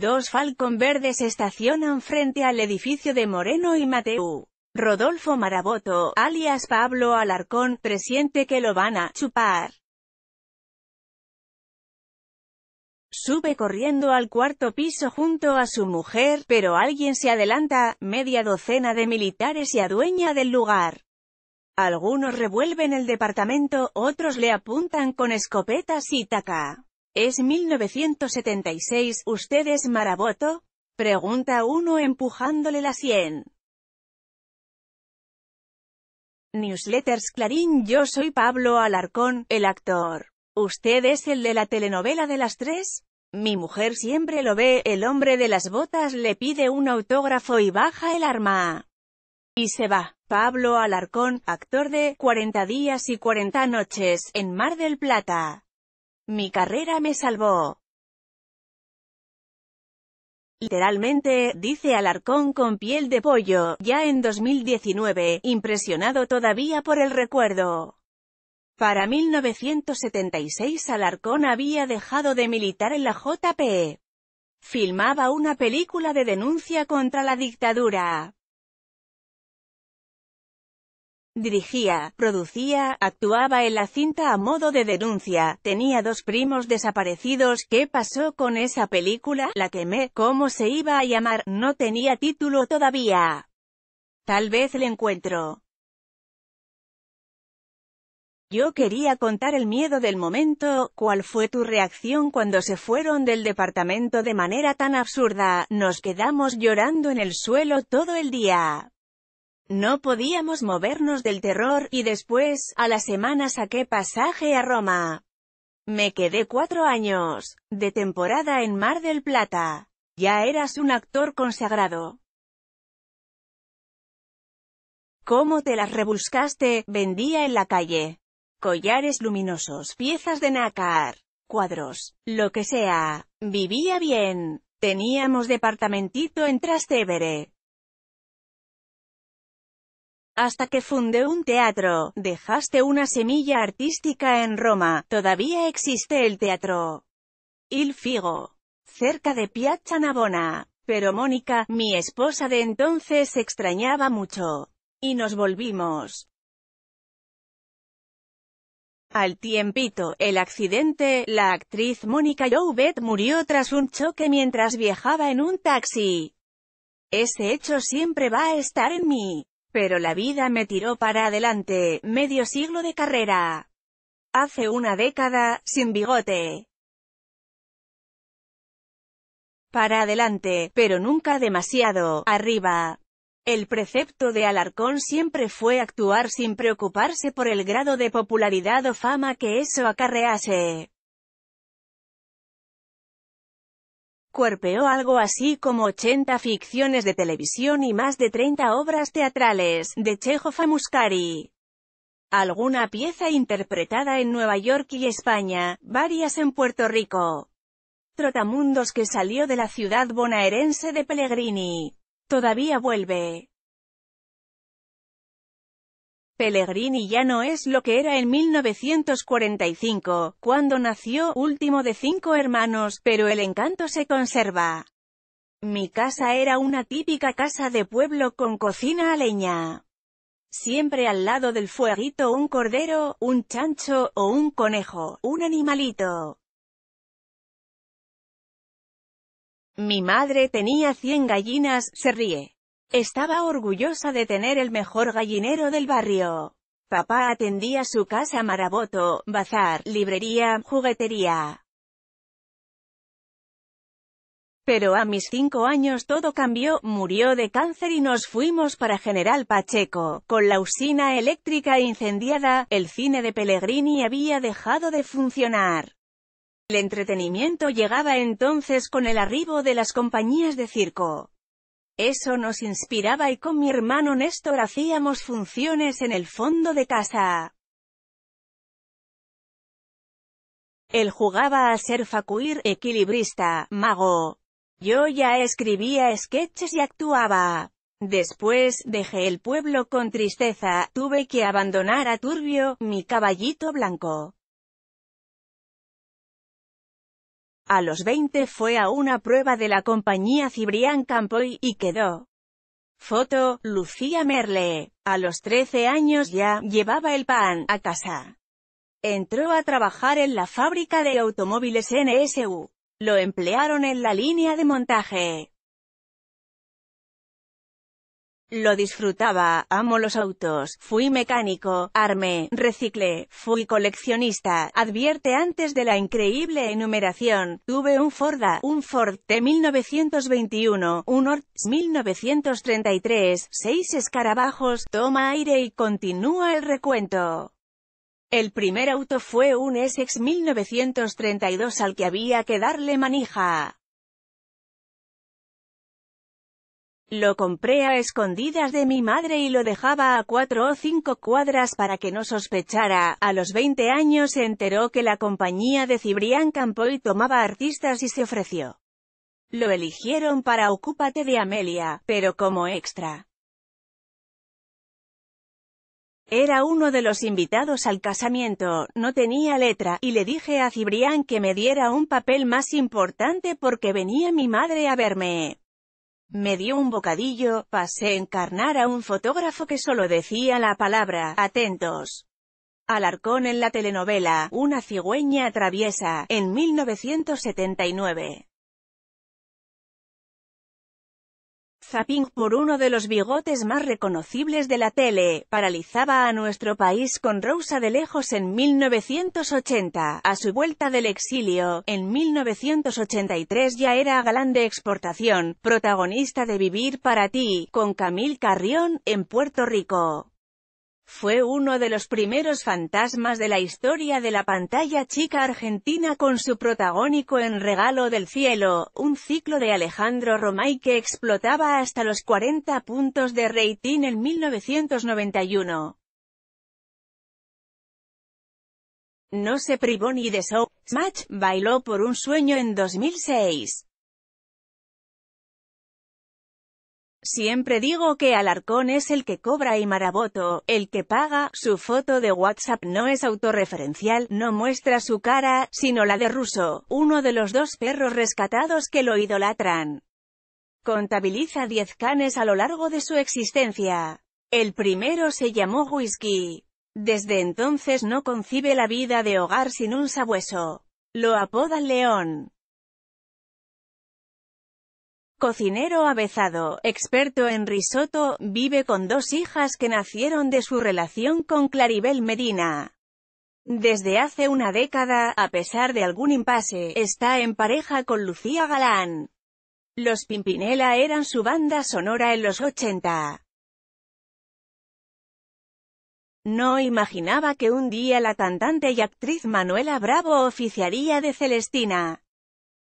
Dos Falcon verdes estacionan frente al edificio de Moreno y Mateu. Rodolfo Maraboto, alias Pablo Alarcón, presiente que lo van a chupar. Sube corriendo al cuarto piso junto a su mujer, pero alguien se adelanta, media docena de militares y adueña del lugar. Algunos revuelven el departamento, otros le apuntan con escopetas y taca. ¿Es 1976 usted es Maraboto? Pregunta uno empujándole la sien. Newsletters Clarín Yo soy Pablo Alarcón, el actor. ¿Usted es el de la telenovela de las tres? Mi mujer siempre lo ve, el hombre de las botas le pide un autógrafo y baja el arma. Y se va. Pablo Alarcón, actor de 40 días y 40 noches, en Mar del Plata. Mi carrera me salvó. Literalmente, dice Alarcón con piel de pollo, ya en 2019, impresionado todavía por el recuerdo. Para 1976 Alarcón había dejado de militar en la JP. Filmaba una película de denuncia contra la dictadura. Dirigía, producía, actuaba en la cinta a modo de denuncia. Tenía dos primos desaparecidos. ¿Qué pasó con esa película? La quemé. ¿Cómo se iba a llamar? No tenía título todavía. Tal vez le encuentro. Yo quería contar el miedo del momento, ¿cuál fue tu reacción cuando se fueron del departamento de manera tan absurda? Nos quedamos llorando en el suelo todo el día. No podíamos movernos del terror, y después, a la semana saqué pasaje a Roma. Me quedé cuatro años, de temporada en Mar del Plata. Ya eras un actor consagrado. ¿Cómo te las rebuscaste? Vendía en la calle. Collares luminosos, piezas de nácar, cuadros, lo que sea. Vivía bien. Teníamos departamentito en Trastevere. Hasta que fundé un teatro, dejaste una semilla artística en Roma, todavía existe el teatro. Il Figo. Cerca de Piazza Navona. Pero Mónica, mi esposa de entonces, extrañaba mucho. Y nos volvimos. Al tiempito, el accidente, la actriz Mónica Jouvet murió tras un choque mientras viajaba en un taxi. Ese hecho siempre va a estar en mí. Pero la vida me tiró para adelante, medio siglo de carrera. Hace una década, sin bigote. Para adelante, pero nunca demasiado, arriba. El precepto de Alarcón siempre fue actuar sin preocuparse por el grado de popularidad o fama que eso acarrease. Cuerpeó algo así como 80 ficciones de televisión y más de 30 obras teatrales, de Chejo Famuscari. Alguna pieza interpretada en Nueva York y España, varias en Puerto Rico. Trotamundos que salió de la ciudad bonaerense de Pellegrini. Todavía vuelve. Pellegrini ya no es lo que era en 1945, cuando nació, último de cinco hermanos, pero el encanto se conserva. Mi casa era una típica casa de pueblo con cocina a leña. Siempre al lado del fueguito un cordero, un chancho, o un conejo, un animalito. Mi madre tenía 100 gallinas, se ríe. Estaba orgullosa de tener el mejor gallinero del barrio. Papá atendía su casa Maraboto, bazar, librería, juguetería. Pero a mis cinco años todo cambió, murió de cáncer y nos fuimos para General Pacheco. Con la usina eléctrica incendiada, el cine de Pellegrini había dejado de funcionar. El entretenimiento llegaba entonces con el arribo de las compañías de circo. Eso nos inspiraba y con mi hermano Néstor hacíamos funciones en el fondo de casa. Él jugaba a ser facuir, equilibrista, mago. Yo ya escribía sketches y actuaba. Después, dejé el pueblo con tristeza, tuve que abandonar a Turbio, mi caballito blanco. A los 20 fue a una prueba de la compañía Cibrián Campoy, y quedó. Foto, Lucía Merle. A los 13 años ya, llevaba el pan, a casa. Entró a trabajar en la fábrica de automóviles NSU. Lo emplearon en la línea de montaje. Lo disfrutaba, amo los autos, fui mecánico, armé, reciclé, fui coleccionista, advierte antes de la increíble enumeración, tuve un Forda, un Ford T1921, un Orts 1933, seis escarabajos, toma aire y continúa el recuento. El primer auto fue un Essex 1932 al que había que darle manija. Lo compré a escondidas de mi madre y lo dejaba a cuatro o cinco cuadras para que no sospechara. A los 20 años se enteró que la compañía de Cibrián Campoy tomaba artistas y se ofreció. Lo eligieron para Ocúpate de Amelia, pero como extra. Era uno de los invitados al casamiento, no tenía letra, y le dije a Cibrián que me diera un papel más importante porque venía mi madre a verme. Me dio un bocadillo, pasé a encarnar a un fotógrafo que solo decía la palabra, atentos. Alarcón en la telenovela, Una cigüeña traviesa, en 1979. Zapping por uno de los bigotes más reconocibles de la tele, paralizaba a nuestro país con Rosa de Lejos en 1980. A su vuelta del exilio, en 1983 ya era galán de exportación, protagonista de Vivir para ti, con Camil Carrión, en Puerto Rico. Fue uno de los primeros fantasmas de la historia de la pantalla chica argentina con su protagónico en Regalo del Cielo, un ciclo de Alejandro Romay que explotaba hasta los 40 puntos de rating en 1991. No se privó ni de Show Smash bailó por un sueño en 2006. Siempre digo que Alarcón es el que cobra y Maraboto, el que paga, su foto de WhatsApp no es autorreferencial, no muestra su cara, sino la de Russo, uno de los dos perros rescatados que lo idolatran. Contabiliza 10 canes a lo largo de su existencia. El primero se llamó Whisky. Desde entonces no concibe la vida de hogar sin un sabueso. Lo apodan León. Cocinero avezado, experto en risotto, vive con dos hijas que nacieron de su relación con Claribel Medina. Desde hace una década, a pesar de algún impasse, está en pareja con Lucía Galán. Los Pimpinela eran su banda sonora en los 80. No imaginaba que un día la cantante y actriz Manuela Bravo oficiaría de Celestina.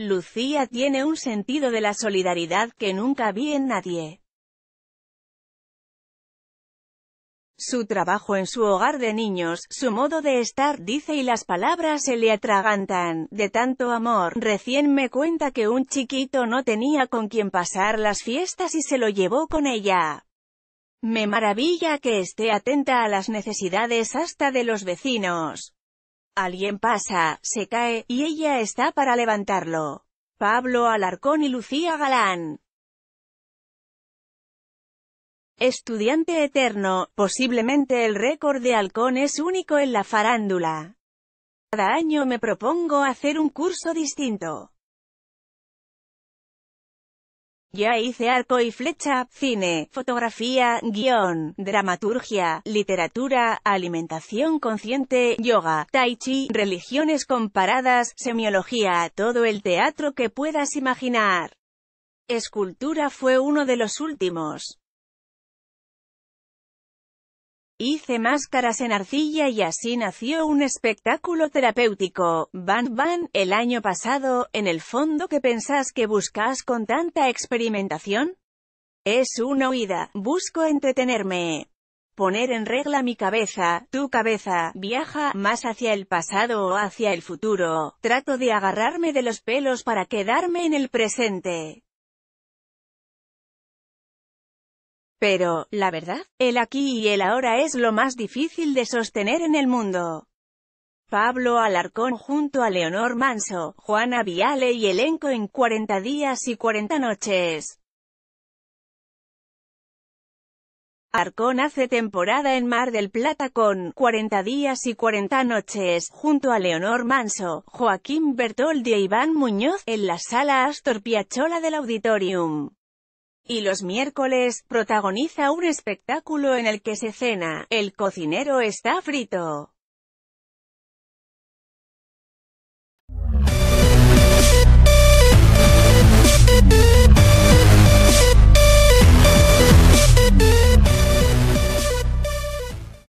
Lucía tiene un sentido de la solidaridad que nunca vi en nadie. Su trabajo en su hogar de niños, su modo de estar, dice y las palabras se le atragantan, de tanto amor. Recién me cuenta que un chiquito no tenía con quien pasar las fiestas y se lo llevó con ella. Me maravilla que esté atenta a las necesidades hasta de los vecinos. Alguien pasa, se cae, y ella está para levantarlo. Pablo Alarcón y Lucía Galán. Estudiante eterno, posiblemente el récord de Halcón es único en la farándula. Cada año me propongo hacer un curso distinto. Ya hice arco y flecha, cine, fotografía, guión, dramaturgia, literatura, alimentación consciente, yoga, tai chi, religiones comparadas, semiología, todo el teatro que puedas imaginar. Escultura fue uno de los últimos. Hice máscaras en arcilla y así nació un espectáculo terapéutico, Van Van, el año pasado, en el fondo que pensás que buscas con tanta experimentación. Es una huida, busco entretenerme. Poner en regla mi cabeza, tu cabeza, viaja, más hacia el pasado o hacia el futuro, trato de agarrarme de los pelos para quedarme en el presente. Pero, la verdad, el aquí y el ahora es lo más difícil de sostener en el mundo. Pablo Alarcón junto a Leonor Manso, Juana Viale y elenco en 40 días y 40 noches. Arcón hace temporada en Mar del Plata con 40 días y 40 noches, junto a Leonor Manso, Joaquín Bertoldi e Iván Muñoz, en la sala Astor Piachola del Auditorium y los miércoles, protagoniza un espectáculo en el que se cena, el cocinero está frito.